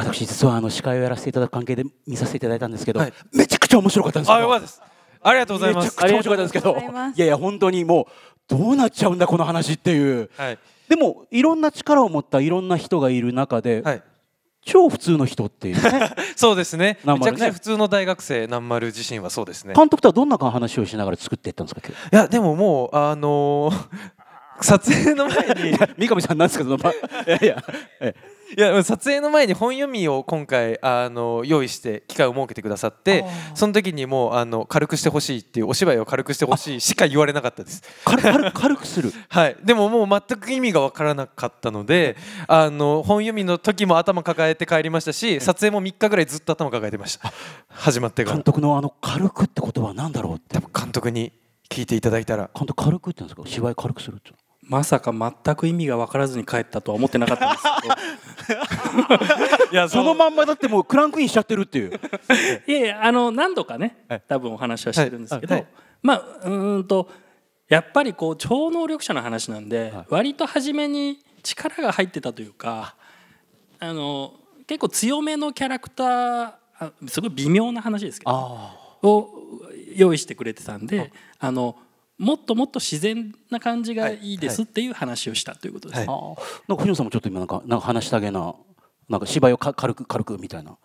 私実はあの司会をやらせていただく関係で見させていただいたんですけど、はい、めちゃくちゃ面白かったんですあよ。かったですありがとうございます。めちゃくちゃ面白かったんですけど、いいやいや本当にもうどうなっちゃうんだこの話っていう。はい、でもいろんな力を持ったいろんな人がいる中で、はい、超普通の人っていうね。そうですね。ねめちゃくちゃ普通の大学生南丸自身はそうですね。監督とはどんな話をしながら作っていったんですか。いやでももうあのー撮影の前に 三上さんなんですかど いやいやいや撮影の前に本読みを今回あの用意して機会を設けてくださってその時にもうあの軽くしてほしいっていうお芝居を軽くしてほしいしか言われなかったです軽軽くする はいでももう全く意味が分からなかったのであの本読みの時も頭抱えて帰りましたし撮影も3日ぐらいずっと頭抱えてました始まってから監督のあの軽くって言葉は何だろうって多分監督に聞いていただいたら監督軽くって言うんですか芝居軽くするってまさか全く意味が分からずに帰ったとは思ってなかったんですけど いやそのまんまだってもうクランクインしちゃってるっていういやいやあの何度かね、多分お話はしてるんですけど、はいはい、まあうんとやっぱりこう超能力者の話なんで、割と初めに力が入ってたというかあの結構強めのキャラクターあすごい微妙な話ですけどを用意してくれてたんであの。もっともっと自然な感じがいいですっていう話をしたということです。はいはい、なんか藤野さんもちょっと今なんかなんか話したげななんか芝居をか軽く軽くみたいな。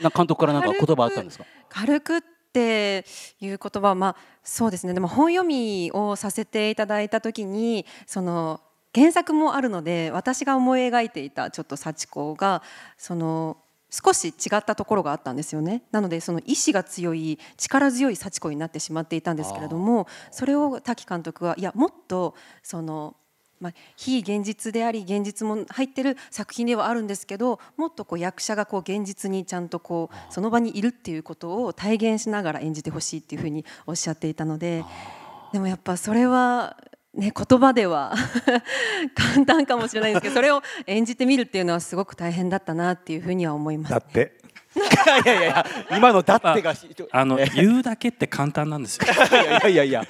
な監督からなんか言葉あったんですか。軽くっていう言葉まあそうですね。でも本読みをさせていただいた時にその原作もあるので私が思い描いていたちょっと幸子がその少し違ったところがあったんですよねなのでその意志が強い力強い幸子になってしまっていたんですけれどもそれを滝監督はいやもっとその、まあ、非現実であり現実も入ってる作品ではあるんですけどもっとこう役者がこう現実にちゃんとこうその場にいるっていうことを体現しながら演じてほしいっていうふうにおっしゃっていたのででもやっぱそれはね、言葉では 簡単かもしれないですけどそれを演じてみるっていうのはすごく大変だったなっていうふうには思います、ね、だって いやいやいや今の「だってが」あの言うだけって簡単なんですよ。いやいやいや、はい